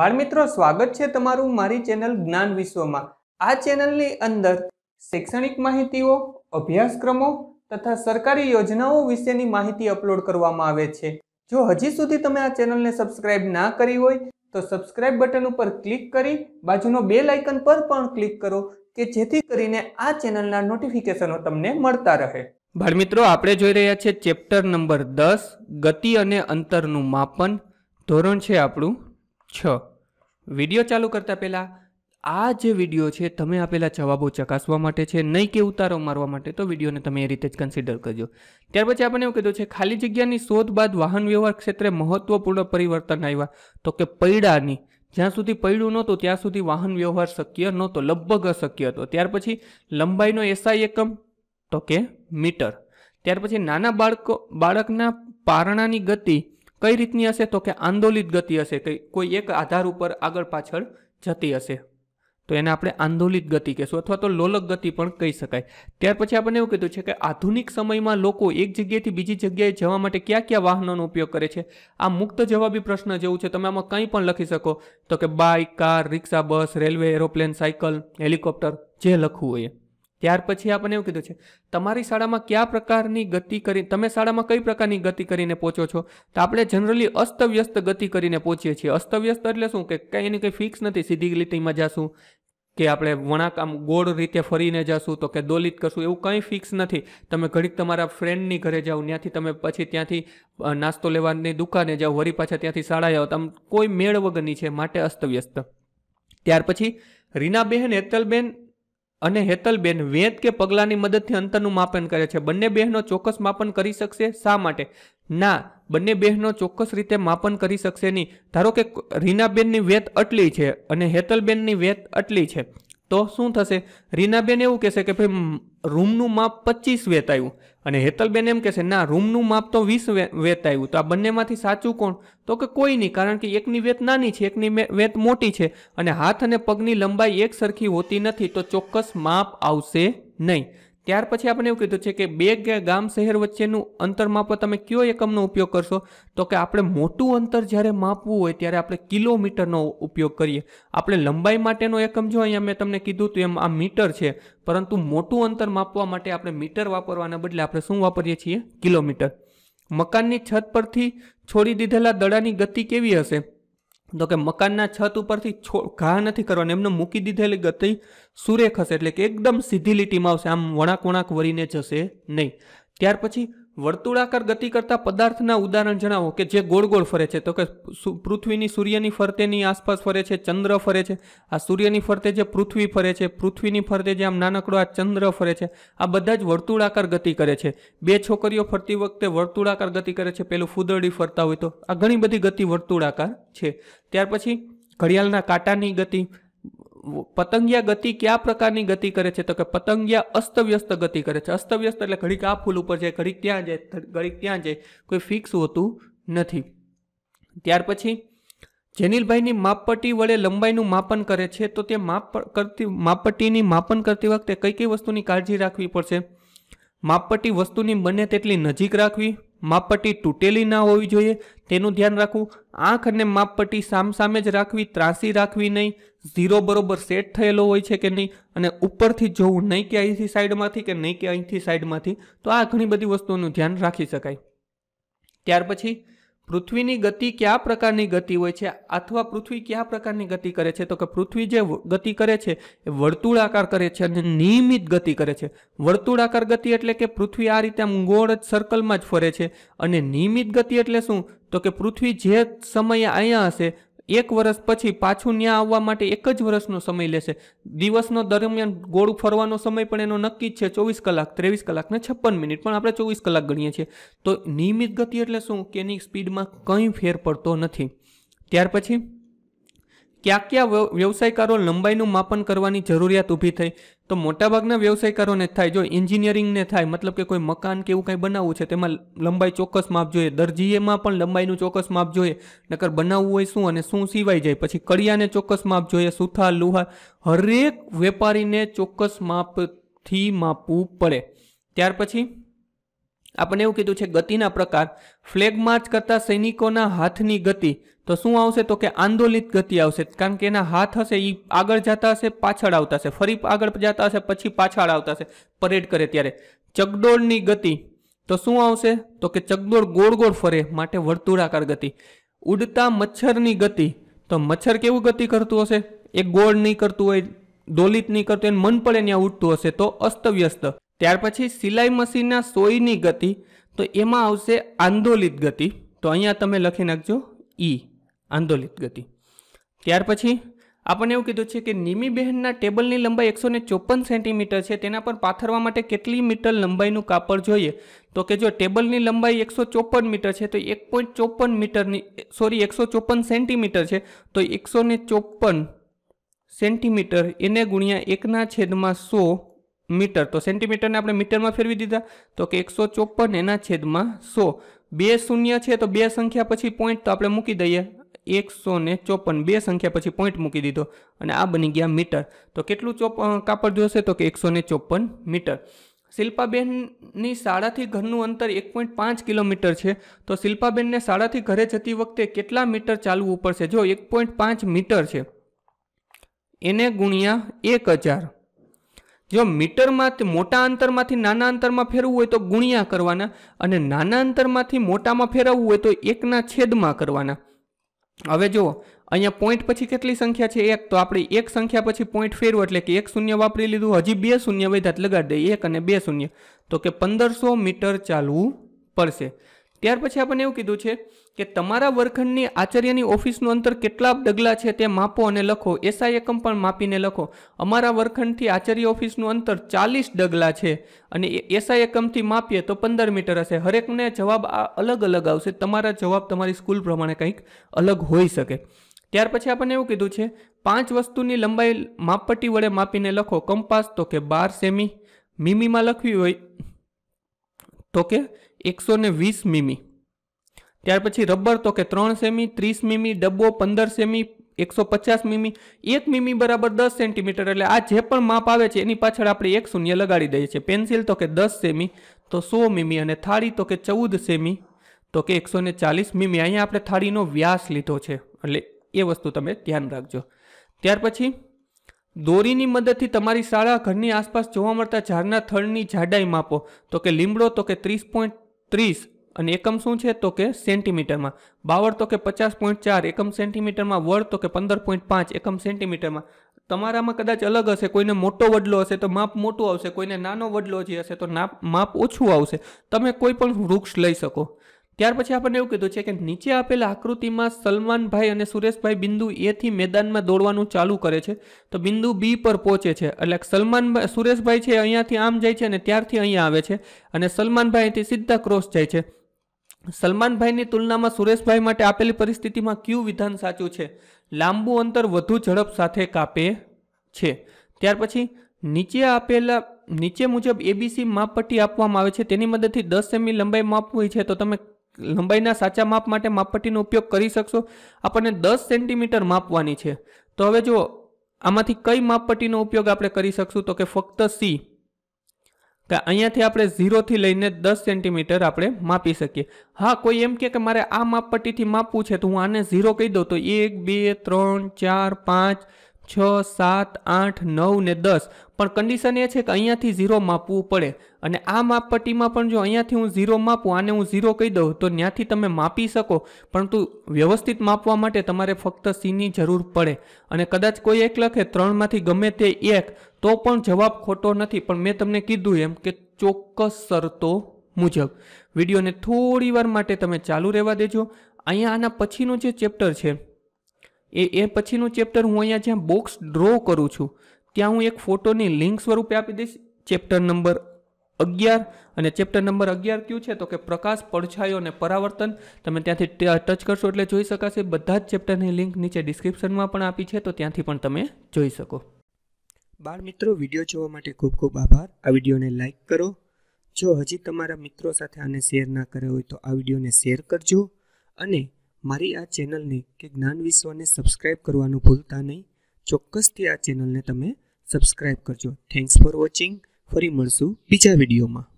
બાળમિત્રો સ્વાગત છે તમારું મારી ચેનલ જ્ઞાન વિશ્વમાં આ ચેનલની અંદર શૈક્ષણિક માહિતીઓ અભ્યાસક્રમો તથા સરકારી યોજનાઓ વિશેની માહિતી અપલોડ કરવામાં આવે છે જો હજી સુધી તમે આ ચેનલને સબસ્ક્રાઈબ ના કરી હોય તો સબસ્ક્રાઇબ બટન ઉપર ક્લિક કરી બાજુનો બે લાઇકન પર પણ ક્લિક કરો કે જેથી કરીને આ ચેનલના નોટિફિકેશનો તમને મળતા રહે બાળમિત્રો આપણે જોઈ રહ્યા છીએ ચેપ્ટર નંબર દસ ગતિ અને અંતરનું માપન ધોરણ છે આપણું છ વિડીયો ચાલુ કરતાં પહેલાં આ જે વિડીયો છે તમે આપેલા જવાબો ચકાસવા માટે છે નહીં કે ઉતારો મારવા માટે તો વિડીયોને તમે એ રીતે જ કન્સિડર કરજો ત્યાર પછી આપણે એવું કીધું છે ખાલી જગ્યાની શોધ બાદ વાહન વ્યવહાર ક્ષેત્રે મહત્વપૂર્ણ પરિવર્તન આવ્યા તો કે પૈડાની જ્યાં સુધી પૈડું નહોતું ત્યાં સુધી વાહન વ્યવહાર શક્ય નહોતો લગભગ અશક્ય હતો ત્યાર પછી લંબાઈનો એસઆઈ એકમ તો કે મીટર ત્યાર પછી નાના બાળકો બાળકના પારણાની ગતિ કઈ રીતની હશે તો કે આંદોલિત ગતિ હશે કે કોઈ એક આધાર ઉપર આગળ પાછળ જતી હશે તો એને આપણે આંદોલિત ગતિ કહેશું અથવા તો લોલક ગતિ પણ કહી શકાય ત્યાર પછી આપણે એવું કીધું છે કે આધુનિક સમયમાં લોકો એક જગ્યાએથી બીજી જગ્યાએ જવા માટે કયા કયા વાહનોનો ઉપયોગ કરે છે આ મુક્ત જવાબી પ્રશ્ન જેવું છે તમે આમાં કંઈ પણ લખી શકો તો કે bike car rickshaw bus railway aeroplane cycle helicopter જે લખવું હોય ત્યાર પછી આપણને એવું કીધું છે તમારી શાળામાં કયા પ્રકારની ગતિ કરી તમે શાળામાં કઈ પ્રકારની ગતિ કરીને પહોંચો છો તો આપણે જનરલી અસ્તવ્યસ્ત ગતિ કરીને પહોંચીએ છીએ અસ્તવ્યસ્ત એટલે શું કે કંઈ એની કંઈ ફિક્સ નથી સીધી લીટીમાં જાશું કે આપણે વણાક આમ ગોળ રીતે ફરીને જશું તો કે દોલિત કરશું એવું કંઈ ફિક્સ નથી તમે ઘડીક તમારા ફ્રેન્ડની ઘરે જાઓ ત્યાંથી તમે પછી ત્યાંથી નાસ્તો લેવાની દુકાને જાઓ વરી પાછા ત્યાંથી શાળાએ આવો તમે કોઈ મેળ વગરની છે માટે અસ્તવ્યસ્ત ત્યાર પછી રીનાબેન એતલબેન અને હેતલબેન વેંત કે પગલાંની મદદથી અંતરનું માપન કરે છે બંને બહેનો ચોક્કસ માપન કરી શકશે શા માટે ના બંને બહેનો ચોક્કસ રીતે માપન કરી શકશે નહીં ધારો કે રીનાબેનની વેત અટલી છે અને હેતલબેનની વેત અટલી છે તો શું થશે રીનાબેન એવું કહેશે કે ભાઈ રૂમનું માપ પચીસ વેતાયું અને હેતલબેન એમ કહેશે ના રૂમનું માપ તો વીસ વેતાયું તો આ બંનેમાંથી સાચું કોણ તો કે કોઈ નહીં કારણ કે એકની વેત નાની છે એકની વેત મોટી છે અને હાથ અને પગની લંબાઈ એક સરખી હોતી નથી તો ચોક્કસ માપ આવશે નહીં ત્યાર પછી આપણે એવું કીધું છે કે બે ગામ શહેર વચ્ચેનું અંતર માપવા તમે કયો એકમનો ઉપયોગ કરશો તો કે આપણે મોટું અંતર જ્યારે માપવું હોય ત્યારે આપણે કિલોમીટરનો ઉપયોગ કરીએ આપણે લંબાઈ માટેનો એકમ જો અહીંયા મેં તમને કીધું તો એમ આ મીટર છે પરંતુ મોટું અંતર માપવા માટે આપણે મીટર વાપરવાના બદલે આપણે શું વાપરીએ છીએ કિલોમીટર મકાનની છત પરથી છોડી દીધેલા દડાની ગતિ કેવી હશે તો કે મકાનના છત ઉપરથી છો ઘા નથી કરવાની એમને મૂકી દીધેલી ગતિ સુરેખ હશે એટલે કે એકદમ સીધી લીટીમાં આવશે આમ વણાક વણાક વળીને જશે નહીં ત્યાર પછી વર્તુળાકાર ગતિ કરતા પદાર્થના ઉદાહરણ જણાવો કે જે ગોળ ગોળ ફરે છે તો કે પૃથ્વીની સૂર્યની ફરતેની આસપાસ ફરે છે ચંદ્ર ફરે છે આ સૂર્યની ફરતે જે પૃથ્વી ફરે છે પૃથ્વીની ફરતે જે આમ નાનકડો આ ચંદ્ર ફરે છે આ બધા જ વર્તુળાકાર ગતિ કરે છે બે છોકરીઓ ફરતી વખતે વર્તુળાકાર ગતિ કરે છે પેલું ફૂદરડી ફરતા હોય તો આ ઘણી બધી ગતિ વર્તુળાકાર છે ત્યાર પછી ઘડિયાળના કાંટાની ગતિ પતંગિયા ગતિ કયા પ્રકારની ગતિ કરે છે તો કે પતંગિયા અસ્તવ્યસ્ત ગતિ કરે છે અસ્તવ્યસ્ત એટલે ઘડીક આ ફૂલ ઉપર જાય ઘડીક ત્યાં જાય ઘડીક ત્યાં જાય કોઈ ફિક્સ હોતું નથી ત્યાર પછી જેનિલભાઈની માપપટ્ટી વડે લંબાઈનું માપન કરે છે તો તે માપ કરતી માપપટ્ટીની માપન કરતી વખતે કઈ કઈ વસ્તુની કાળજી રાખવી પડશે માપપટ્ટી વસ્તુની બને તેટલી નજીક રાખવી માપપટ્ટી તૂટેલી ના હોવી જોઈએ તેનું ધ્યાન રાખવું આંખ અને માપપટ્ટી સામસામે જ રાખવી ત્રાસી રાખવી નહીં ઝીરો બરોબર સેટ થયેલો હોય છે કે નહીં અને ઉપરથી જોવું નહીં કે અહીંથી સાઈડમાંથી કે નહીં કે અહીંથી સાઈડમાંથી તો આ ઘણી બધી વસ્તુઓનું ધ્યાન રાખી શકાય ત્યાર પછી પૃથ્વીની ગતિ કયા પ્રકારની ગતિ હોય છે અથવા પૃથ્વી કયા પ્રકારની ગતિ કરે છે તો કે પૃથ્વી જે ગતિ કરે છે એ વર્તુળાકાર કરે છે અને નિયમિત ગતિ કરે છે વર્તુળાકાર ગતિ એટલે કે પૃથ્વી આ રીતે આમ ગોળ જ સર્કલમાં જ ફરે છે અને નિયમિત ગતિ એટલે શું તો કે પૃથ્વી જે સમયે અહીંયા હશે એક વર્ષ પછી પાછું ન્યા આવવા માટે એક જ વર્ષનો સમય લેશે દિવસનો દરમિયાન ગોળ ફરવાનો સમય પણ એનો નક્કી જ છે ચોવીસ કલાક ત્રેવીસ કલાક ને છપ્પન મિનિટ પણ આપણે ચોવીસ કલાક ગણીએ છીએ તો નિયમિત ગતિ એટલે શું કે એની સ્પીડમાં કંઈ ફેર પડતો નથી ત્યાર પછી ક્યાં ક્યાં વ્યવસાયકારો લંબાઈનું માપન કરવાની જરૂરિયાત ઊભી થઈ તો મોટાભાગના વ્યવસાયકારોને થાય જો એન્જિનિયરિંગને થાય મતલબ કે કોઈ મકાન કે એવું કંઈ બનાવવું છે તેમાં લંબાઈ ચોક્કસ માપ જોઈએ દરજીએમાં પણ લંબાઈનું ચોક્કસ માપ જોઈએ નકર બનાવવું હોય શું અને શું સિવાય જાય પછી કડિયાને ચોક્કસ માપ જોઈએ સુથા લુહા હરેક વેપારીને ચોક્કસ માપથી માપવું પડે ત્યાર પછી આપણે એવું કીધું છે ગતિના પ્રકાર ફ્લેગ માર્ચ કરતા સૈનિકોના હાથની ગતિ તો શું આવશે તો કે આંદોલિત ગતિ આવશે કારણ કે એના હાથ હશે એ આગળ જતા હશે પાછળ આવતા હશે ફરી આગળ જતા હશે પછી પાછળ આવતા હશે પરેડ કરે ત્યારે ચગડોળની ગતિ તો શું આવશે તો કે ચગડોળ ગોળ ગોળ ફરે માટે વર્તુળાકાર ગતિ ઉડતા મચ્છરની ગતિ તો મચ્છર કેવું ગતિ કરતું હશે એ ગોળ નહીં કરતું હોય દોલિત નહીં કરતું એને મન પડે ત્યાં ઉડતું હશે તો અસ્તવ્યસ્ત ત્યાર પછી સિલાઈ મશીનના સોયની ગતિ તો એમાં આવશે આંદોલિત ગતિ તો અહીંયા તમે લખી નાખજો ઈ e, આંદોલિત ગતિ ત્યાર પછી આપણને એવું કીધું છે કે નિમીબહેનના ટેબલની લંબાઈ એકસો ચોપન સેન્ટીમીટર છે તેના પર પાથરવા માટે કેટલી મીટર લંબાઈનું કાપડ જોઈએ તો કે જો ટેબલની લંબાઈ એકસો ચોપન મીટર છે તો એક પોઈન્ટ ચોપન મીટરની સોરી એકસો ચોપન સેન્ટીમીટર છે તો એકસો ચોપન સેન્ટીમીટર એને ગુણ્યા એકના છેદમાં સો મીટર તો સેન્ટીમીટરને આપણે મીટરમાં ફેરવી દીધા તો કે એકસો ચોપન એના છેદમાં સો બે શૂન્ય છે તો બે સંખ્યા પછી પોઈન્ટ તો આપણે મૂકી દઈએ એકસો ને ચોપન બે સંખ્યા પછી પોઈન્ટ મૂકી દીધો અને આ બની ગયા મીટર તો કેટલું ચોપ કાપડ જોશે તો કે એકસો ને ચોપન મીટર શિલ્પાબેનની શાળાથી ઘરનું અંતર એક પોઈન્ટ પાંચ કિલોમીટર છે તો શિલ્પાબેનને શાળાથી ઘરે જતી વખતે કેટલા મીટર ચાલવું પડશે જો એક પોઈન્ટ પાંચ મીટર છે એને ગુણ્યા એક હજાર જો મીટરમાં મોટા અંતરમાંથી નાના અંતરમાં ફેરવવું હોય તો ગુણ્યા કરવાના અને નાના અંતરમાંથી મોટામાં ફેરવવું હોય તો એકના છેદમાં કરવાના હવે જુઓ અહીંયા પોઈન્ટ પછી કેટલી સંખ્યા છે એક તો આપણે એક સંખ્યા પછી પોઈન્ટ ફેરવું એટલે કે એક શૂન્ય વાપરી લીધું હજી બે શૂન્ય વૈધાત લગાડી દઈએ એક અને બે શૂન્ય તો કે પંદરસો મીટર ચાલવું પડશે ત્યાર પછી આપણને એવું કીધું છે કે તમારા વર્ગખંડની આચાર્યની ઓફિસનું અંતર કેટલા ડગલા છે તે માપો અને લખો એસઆઈ એકમ પણ માપીને લખો અમારા વર્ગખંડથી આચાર્ય ઓફિસનું અંતર ચાલીસ ડગલા છે અને એસઆઈ એકમથી માપીએ તો પંદર મીટર હશે હરેકને જવાબ આ અલગ અલગ આવશે તમારા જવાબ તમારી સ્કૂલ પ્રમાણે કંઈક અલગ હોઈ શકે ત્યાર પછી આપણને એવું કીધું છે પાંચ વસ્તુની લંબાઈ માપપટ્ટી વડે માપીને લખો કંપાસ તો કે બાર સેમી મીમીમાં લખવી હોય તો કે એકસો ને વીસ મીમી ત્યાર પછી રબર તો કે ત્રણ સેમી ત્રીસ મીમી ડબ્બો પંદર સેમી એકસો પચાસ મીમી એક મીમી બરાબર દસ સેન્ટીમીટર એટલે આ જે પણ માપ આવે છે એની પાછળ આપણે એક શૂન્ય લગાડી દઈએ છીએ પેન્સિલ તો કે દસ સેમી તો સો મીમી અને થાળી તો કે ચૌદ સેમી તો કે એકસો ને ચાલીસ મીમી અહીંયા આપણે થાળીનો વ્યાસ લીધો છે એટલે એ વસ્તુ તમે ધ્યાન રાખજો ત્યાર પછી દોરીની મદદથી તમારી શાળા ઘરની આસપાસ જોવા મળતા ઝાડના થળની જાડાઈ માપો તો કે લીમડો તો કે ત્રીસ પોઈન્ટ ત્રીસ અને એકમ શું છે તો કે સેન્ટીમીટરમાં બાવળ તો કે પચાસ પોઈન્ટ ચાર એકમ સેન્ટીમીટરમાં વડ તો કે પંદર પોઈન્ટ પાંચ એકમ સેન્ટીમીટરમાં તમારામાં કદાચ અલગ હશે કોઈને મોટો વડલો હશે તો માપ મોટું આવશે કોઈને નાનો વડલો જે હશે તો માપ ઓછું આવશે તમે કોઈ પણ વૃક્ષ લઈ શકો ત્યાર પછી આપણને એવું કીધું છે કે નીચે આપેલા આકૃતિમાં સલમાનભાઈ અને સુરેશભાઈ બિંદુ એથી મેદાનમાં દોડવાનું ચાલુ કરે છે તો બિંદુ બી પર પહોંચે છે એટલે સલમાનભાઈ સુરેશભાઈ છે અહીંયાથી આમ જાય છે અને ત્યારથી અહીંયા આવે છે અને સલમાનભાઈથી સીધા ક્રોસ જાય છે સલમાનભાઈની તુલનામાં સુરેશભાઈ માટે આપેલી પરિસ્થિતિમાં ક્યુ વિધાન સાચું છે લાંબુ અંતર વધુ ઝડપ સાથે કાપે છે ત્યાર પછી નીચે આપેલા નીચે મુજબ એબીસી માપપટ્ટી આપવામાં આવે છે તેની મદદથી દસ સેમી લંબાઈ માપવી છે તો તમે લંબાઈના સાચા માપ માટે માપપટ્ટીનો ઉપયોગ કરી શકશો આપણને દસ સેન્ટીમીટર માપવાની છે તો હવે જો આમાંથી કઈ માપપટ્ટીનો ઉપયોગ આપણે કરી શકશું તો કે ફક્ત સી કે અહીંયાથી આપણે ઝીરોથી લઈને દસ સેન્ટીમીટર આપણે માપી શકીએ હા કોઈ એમ કે મારે આ માપપટ્ટીથી માપવું છે તો હું આને ઝીરો કહી દઉં તો એક બે ત્રણ ચાર પાંચ છ સાત આઠ નવ ને દસ પણ કન્ડિશન એ છે કે અહીંયાથી ઝીરો માપવું પડે અને આ માપપટ્ટીમાં પણ જો અહીંયાથી હું ઝીરો માપું આને હું ઝીરો કહી દઉં તો ત્યાંથી તમે માપી શકો પરંતુ વ્યવસ્થિત માપવા માટે તમારે ફક્ત સીની જરૂર પડે અને કદાચ કોઈ એક લખે ત્રણમાંથી ગમે તે એક તો પણ જવાબ ખોટો નથી પણ મેં તમને કીધું એમ કે ચોક્કસ શરતો મુજબ વિડીયોને થોડીવાર માટે તમે ચાલુ રહેવા દેજો અહીંયા આના પછીનું જે ચેપ્ટર છે એ એ પછીનું ચેપ્ટર હું અહીંયા જ્યાં બોક્સ ડ્રો કરું છું ત્યાં હું એક ફોટોની લિંક સ્વરૂપે આપી દઈશ ચેપ્ટર નંબર અગિયાર અને ચેપ્ટર નંબર અગિયાર કયું છે તો કે પ્રકાશ પડછાયો અને પરાવર્તન તમે ત્યાંથી ટચ કરશો એટલે જોઈ શકાશે બધા જ ચેપ્ટરની લિંક નીચે ડિસ્ક્રિપ્શનમાં પણ આપી છે તો ત્યાંથી પણ તમે જોઈ શકો બાળ મિત્રો વિડીયો જોવા માટે ખૂબ ખૂબ આભાર આ વિડીયોને લાઇક કરો જો હજી તમારા મિત્રો સાથે આને શેર ના કર્યો હોય તો આ વિડીયોને શેર કરજો અને મારી આ ચેનલને કે જ્ઞાન વિશ્વને સબસ્ક્રાઇબ કરવાનું ભૂલતા નહીં ચોક્કસથી આ ચેનલને તમે સબસ્ક્રાઇબ કરજો થેન્ક્સ ફોર વોચિંગ ફરી મળશું બીજા વિડીયોમાં